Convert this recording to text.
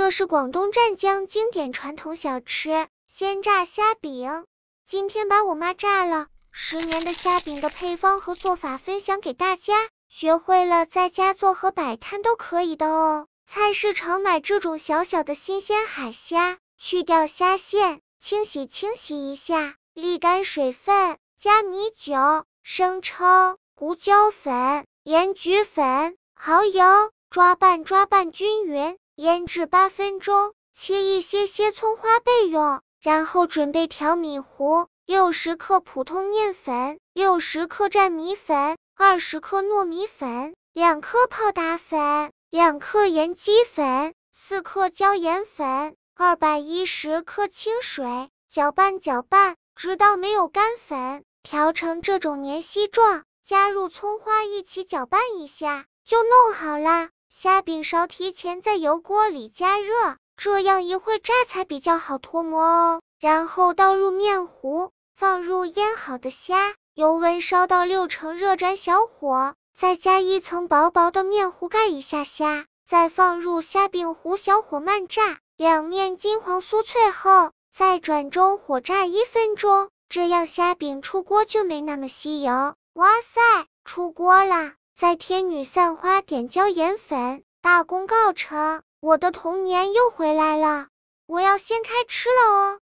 这是广东湛江经典传统小吃鲜炸虾饼。今天把我妈炸了十年的虾饼的配方和做法分享给大家，学会了在家做和摆摊都可以的哦。菜市场买这种小小的新鲜海虾，去掉虾线，清洗清洗一下，沥干水分，加米酒、生抽、胡椒粉、盐焗粉、蚝油，抓拌抓拌均匀。腌制八分钟，切一些些葱花备用。然后准备调米糊，六十克普通面粉，六十克蘸米粉，二十克糯米粉，两克泡打粉，两克盐鸡粉，四克椒盐粉，二百一十克清水，搅拌搅拌，直到没有干粉，调成这种粘稀状，加入葱花一起搅拌一下，就弄好了。虾饼勺提前在油锅里加热，这样一会炸才比较好脱模哦。然后倒入面糊，放入腌好的虾，油温烧到六成热，转小火，再加一层薄薄的面糊盖一下虾，再放入虾饼糊，小火慢炸，两面金黄酥脆后，再转中火炸一分钟，这样虾饼出锅就没那么吸油。哇塞，出锅啦！在天女散花点椒盐粉，大功告成！我的童年又回来了，我要先开吃了哦。